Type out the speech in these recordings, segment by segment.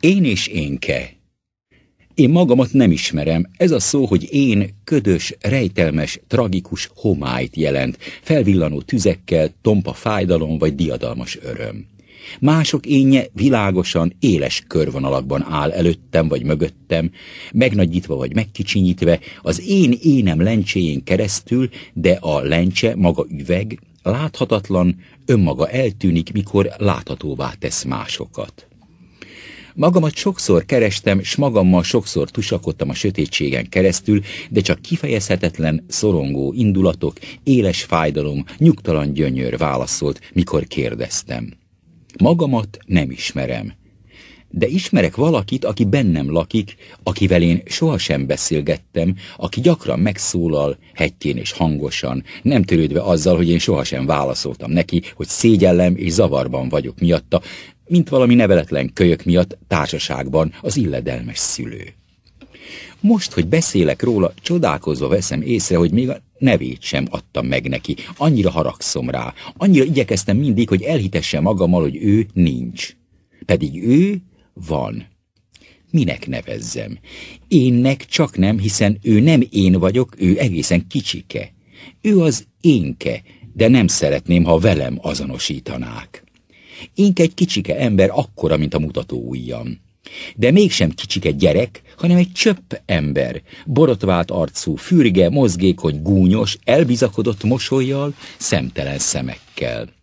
Én és énke. Én magamat nem ismerem, ez a szó, hogy én ködös, rejtelmes, tragikus homályt jelent, felvillanó tüzekkel, tompa fájdalom vagy diadalmas öröm. Mások énje világosan, éles körvonalakban áll előttem vagy mögöttem, megnagyítva vagy megkicsinyítve, az én énem lencséjén keresztül, de a lencse maga üveg, láthatatlan, önmaga eltűnik, mikor láthatóvá tesz másokat. Magamat sokszor kerestem, s magammal sokszor tusakodtam a sötétségen keresztül, de csak kifejezhetetlen, szorongó indulatok, éles fájdalom, nyugtalan gyönyör válaszolt, mikor kérdeztem. Magamat nem ismerem de ismerek valakit, aki bennem lakik, akivel én sohasem beszélgettem, aki gyakran megszólal, hegytén és hangosan, nem törődve azzal, hogy én sohasem válaszoltam neki, hogy szégyellem és zavarban vagyok miatta, mint valami neveletlen kölyök miatt társaságban az illedelmes szülő. Most, hogy beszélek róla, csodálkozva veszem észre, hogy még a nevét sem adtam meg neki. Annyira haragszom rá, annyira igyekeztem mindig, hogy elhitesse magammal, hogy ő nincs. Pedig ő van. Minek nevezzem? Énnek csak nem, hiszen ő nem én vagyok, ő egészen kicsike. Ő az énke, de nem szeretném, ha velem azonosítanák. Énke egy kicsike ember akkora, mint a mutató ujjam. De mégsem kicsike gyerek, hanem egy csöpp ember, borotvált arcú, fürge, mozgékony, gúnyos, elbizakodott mosolyjal, szemtelen szemekkel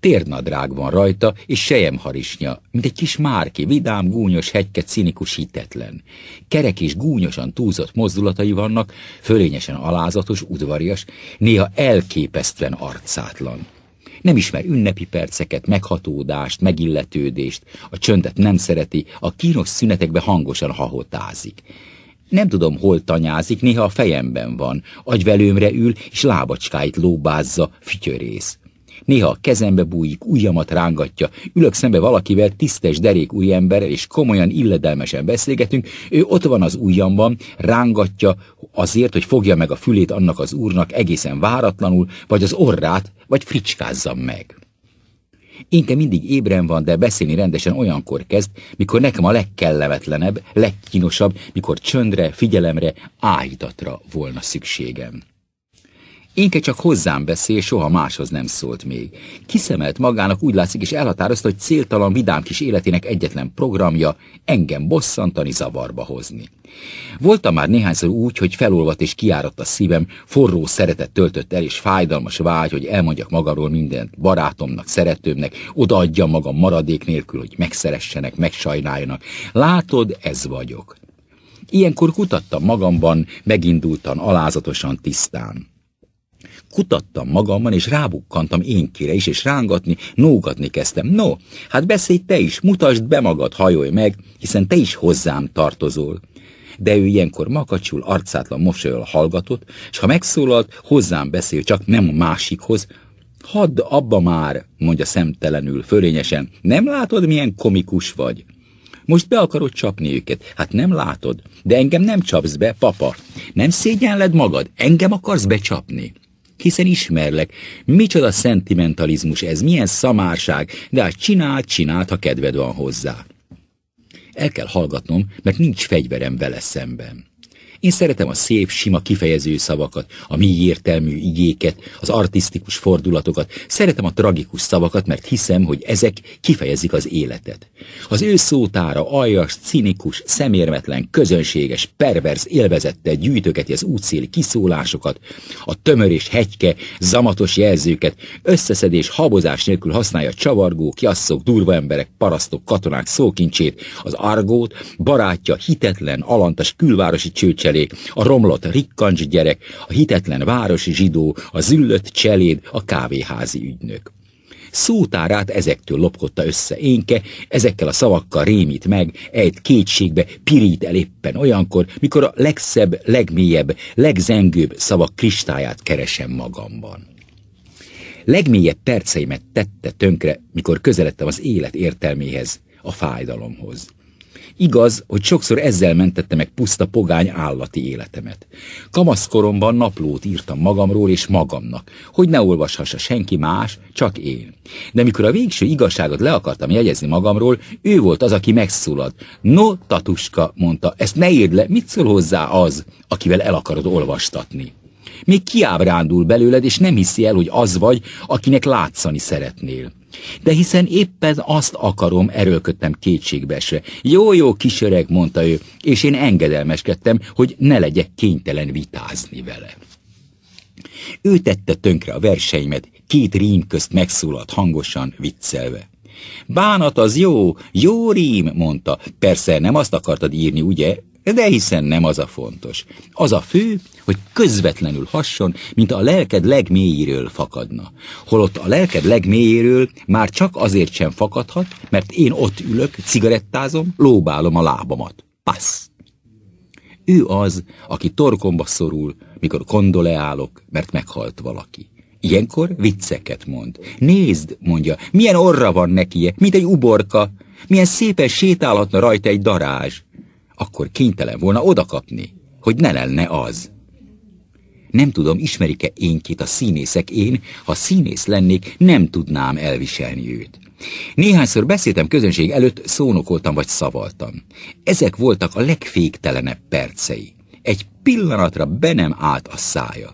térnadrág van rajta, és sejemharisnya, mint egy kis márki, vidám, gúnyos hegyke, cinikus hitetlen. Kerek és gúnyosan túlzott mozdulatai vannak, fölényesen alázatos, udvarias, néha elképesztően arcátlan. Nem ismer ünnepi perceket, meghatódást, megilletődést, a csöndet nem szereti, a kínos szünetekbe hangosan hahotázik. Nem tudom, hol tanyázik, néha a fejemben van, agyvelőmre ül, és lábacskáit lóbázza, fütyörész néha a kezembe bújik, ujjamat rángatja, ülök szembe valakivel, tisztes derék ember és komolyan illedelmesen beszélgetünk, ő ott van az ujjamban, rángatja azért, hogy fogja meg a fülét annak az úrnak egészen váratlanul, vagy az orrát, vagy fricskázzam meg. Inke mindig ébren van, de beszélni rendesen olyankor kezd, mikor nekem a legkellemetlenebb, legkínosabb, mikor csöndre, figyelemre, áhítatra volna szükségem. Inke csak hozzám beszél, soha máshoz nem szólt még. Kiszemelt magának úgy látszik, és elhatározta, hogy céltalan vidám kis életének egyetlen programja engem bosszantani, zavarba hozni. Voltam már néhányszor úgy, hogy felolvat és kiáradt a szívem, forró szeretet töltött el, és fájdalmas vágy, hogy elmondjak magamról mindent barátomnak, szeretőmnek, odaadjam magam maradék nélkül, hogy megszeressenek, megsajnáljanak. Látod, ez vagyok. Ilyenkor kutattam magamban, megindultan, alázatosan, tisztán. Kutattam magamban, és rábukkantam énkére is, és rángatni, nógatni kezdtem. No, hát beszélj te is, mutasd be magad, hajolj meg, hiszen te is hozzám tartozol. De ő ilyenkor makacsul, arcátlan mosolyol hallgatott, és ha megszólalt, hozzám beszél, csak nem a másikhoz. Hadd abba már, mondja szemtelenül, fölényesen, nem látod, milyen komikus vagy? Most be akarod csapni őket. Hát nem látod. De engem nem csapsz be, papa. Nem szégyenled magad. Engem akarsz becsapni hiszen ismerlek. Micsoda szentimentalizmus ez, milyen szamárság, de hát csináld, csináld, ha kedved van hozzá. El kell hallgatnom, mert nincs fegyverem vele szemben. Én szeretem a szép, sima kifejező szavakat, a mi értelmű igéket, az artisztikus fordulatokat, szeretem a tragikus szavakat, mert hiszem, hogy ezek kifejezik az életet. Az ő szótára aljas, cinikus, szemérmetlen, közönséges, pervers élvezette gyűjtögeti az útszéli kiszólásokat, a tömör és hegyke, zamatos jelzőket, összeszedés, habozás nélkül használja csavargó, kiasszok, durva emberek, parasztok, katonák szókincsét, az argót, barátja, hitetlen, alantas külvárosi csőcse, cselék, a romlott rikkancs gyerek, a hitetlen városi zsidó, a züllött cseléd, a kávéházi ügynök. Szótárát ezektől lopkodta össze énke, ezekkel a szavakkal rémít meg, egy kétségbe, pirít el éppen olyankor, mikor a legszebb, legmélyebb, legzengőbb szavak kristályát keresem magamban. Legmélyebb perceimet tette tönkre, mikor közeledtem az élet értelméhez, a fájdalomhoz. Igaz, hogy sokszor ezzel mentette meg puszta pogány állati életemet. Kamaszkoromban naplót írtam magamról és magamnak, hogy ne olvashassa senki más, csak én. De mikor a végső igazságot le akartam jegyezni magamról, ő volt az, aki megszólalt. No, tatuska, mondta, ezt ne írd le, mit szól hozzá az, akivel el akarod olvastatni? Még kiábrándul belőled, és nem hiszi el, hogy az vagy, akinek látszani szeretnél. De hiszen éppen azt akarom, erőlködtem kétségbeesve. Jó-jó kisöreg, mondta ő, és én engedelmeskedtem, hogy ne legyek kénytelen vitázni vele. Ő tette tönkre a verseimet, két rím közt megszólalt hangosan, viccelve. Bánat az jó, jó rím, mondta. Persze nem azt akartad írni, ugye? De hiszen nem az a fontos. Az a fő, hogy közvetlenül hasson, mint a lelked legmélyéről fakadna. Holott a lelked legmélyéről már csak azért sem fakadhat, mert én ott ülök, cigarettázom, lóbálom a lábamat. Passz! Ő az, aki torkomba szorul, mikor kondoleálok, mert meghalt valaki. Ilyenkor vicceket mond. Nézd, mondja, milyen orra van neki, mint egy uborka, milyen szépen sétálhatna rajta egy darázs akkor kénytelen volna odakapni, hogy ne lenne az. Nem tudom, ismerik-e énkét a színészek én, ha színész lennék, nem tudnám elviselni őt. Néhányszor beszéltem közönség előtt, szónokoltam vagy szavaltam. Ezek voltak a legféktelenebb percei. Egy pillanatra be nem állt a szája.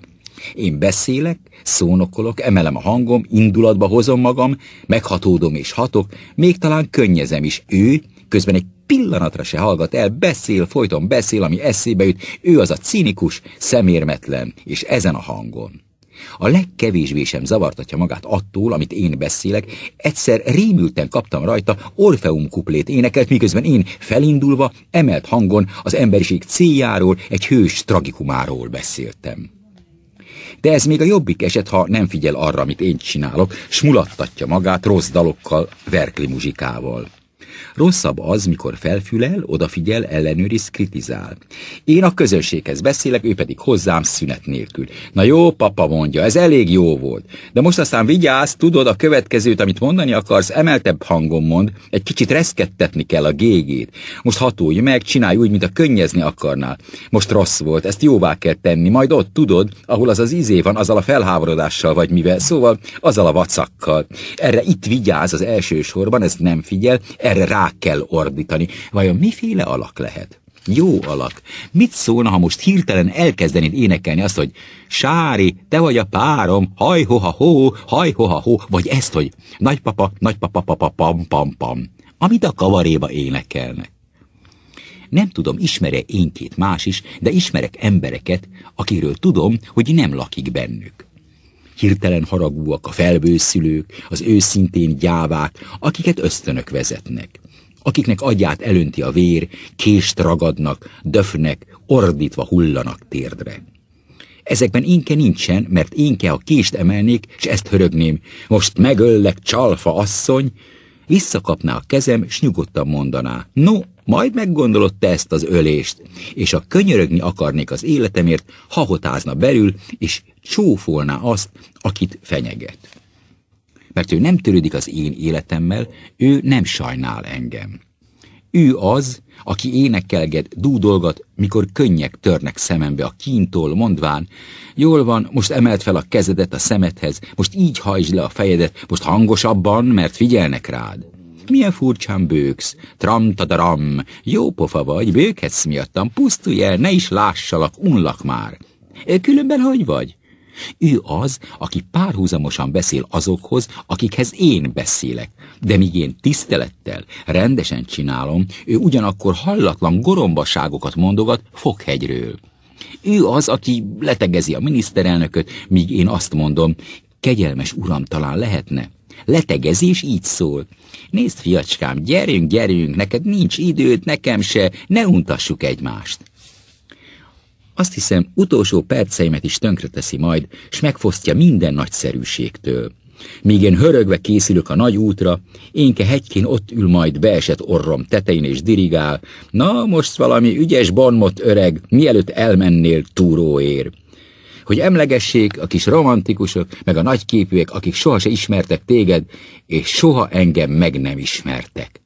Én beszélek, szónokolok, emelem a hangom, indulatba hozom magam, meghatódom és hatok, még talán könnyezem is ő, közben egy pillanatra se hallgat el, beszél, folyton beszél, ami eszébe jut, ő az a cinikus, szemérmetlen, és ezen a hangon. A legkevésbé sem zavartatja magát attól, amit én beszélek, egyszer rémülten kaptam rajta Orfeum kuplét énekelt, miközben én felindulva, emelt hangon az emberiség céljáról, egy hős tragikumáról beszéltem. De ez még a jobbik eset, ha nem figyel arra, amit én csinálok, smulattatja magát rossz dalokkal, verkli muzsikával. Rosszabb az, mikor felfülel, odafigyel, ellenőriz, kritizál. Én a közönséghez beszélek, ő pedig hozzám szünet nélkül. Na jó, papa mondja, ez elég jó volt. De most aztán vigyázz, tudod a következőt, amit mondani akarsz, emeltebb hangon mond, egy kicsit reszkettetni kell a gégét. Most hatulj meg, csinálj úgy, mint a könnyezni akarnál. Most rossz volt, ezt jóvá kell tenni, majd ott tudod, ahol az az izé van, azzal a felháborodással vagy mivel, szóval azzal a vacakkal. Erre itt vigyáz az első sorban, ez nem figyel, erre rá kell ordítani. Vajon miféle alak lehet? Jó alak. Mit szólna, ha most hirtelen elkezdenéd énekelni azt, hogy Sári, te vagy a párom, hajhoha-hó, hajhoha-hó, vagy ezt, hogy nagypapa, nagypapa, papa, pam, pam, pam, amit a kavaréba énekelnek. Nem tudom, ismere én két más is, de ismerek embereket, akiről tudom, hogy nem lakik bennük hirtelen haragúak, a felbőszülők, az őszintén gyávák, akiket ösztönök vezetnek akiknek agyát elönti a vér, kést ragadnak, döfnek, ordítva hullanak térdre. Ezekben inke nincsen, mert inke a kést emelnék, és ezt hörögném, most megöllek, csalfa asszony, visszakapná a kezem, s nyugodtan mondaná, no, majd meggondolod te ezt az ölést, és a könyörögni akarnék az életemért, hahotázna belül, és csófolná azt, akit fenyeget. Mert ő nem törődik az én életemmel, ő nem sajnál engem. Ő az, aki énekelget, dúdolgat, mikor könnyek törnek szemembe a kintól, mondván, jól van, most emelt fel a kezedet a szemedhez, most így hajtsd le a fejedet, most hangosabban, mert figyelnek rád. Milyen furcsán bőksz, tramtadaram, jó pofa vagy, bőkhetsz miattam, pusztulj el, ne is lássalak, unlak már. Különben hogy vagy? Ő az, aki párhuzamosan beszél azokhoz, akikhez én beszélek, de míg én tisztelettel, rendesen csinálom, ő ugyanakkor hallatlan gorombaságokat mondogat Fokhegyről. Ő az, aki letegezi a miniszterelnököt, míg én azt mondom, kegyelmes uram, talán lehetne. Letegezés így szól. Nézd, fiacskám, gyerünk, gyerünk, neked nincs időd, nekem se, ne untassuk egymást. Azt hiszem, utolsó perceimet is tönkreteszi majd, s megfosztja minden nagyszerűségtől. Míg én hörögve készülök a nagy útra, énke hegykén ott ül majd beesett orrom tetején és dirigál. Na, most valami ügyes bonmot öreg, mielőtt elmennél túróér hogy emlegessék a kis romantikusok, meg a nagyképűek, akik soha se ismertek téged, és soha engem meg nem ismertek.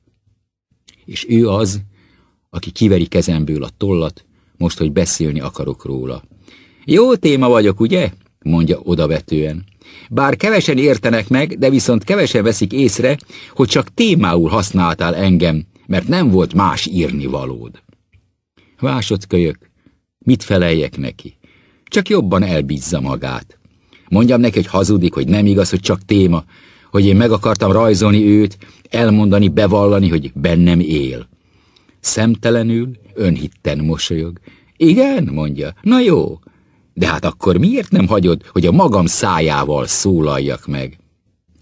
És ő az, aki kiveri kezemből a tollat, most, hogy beszélni akarok róla. Jó téma vagyok, ugye? mondja odavetően. Bár kevesen értenek meg, de viszont kevesen veszik észre, hogy csak témául használtál engem, mert nem volt más írni valód. Vásodkölyök, mit feleljek neki? Csak jobban elbízza magát. Mondjam neki, hogy hazudik, hogy nem igaz, hogy csak téma, hogy én meg akartam rajzolni őt, elmondani, bevallani, hogy bennem él. Szemtelenül, önhitten mosolyog. Igen, mondja, na jó, de hát akkor miért nem hagyod, hogy a magam szájával szólaljak meg?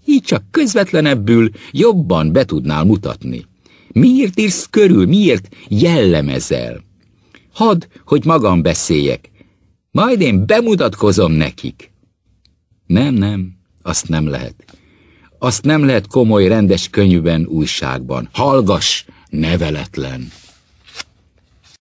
Így csak közvetlenebbül jobban be tudnál mutatni. Miért írsz körül, miért jellemezel? Hadd, hogy magam beszéljek, majd én bemutatkozom nekik. Nem, nem, azt nem lehet. Azt nem lehet komoly, rendes könyvben, újságban. Hallgas, neveletlen.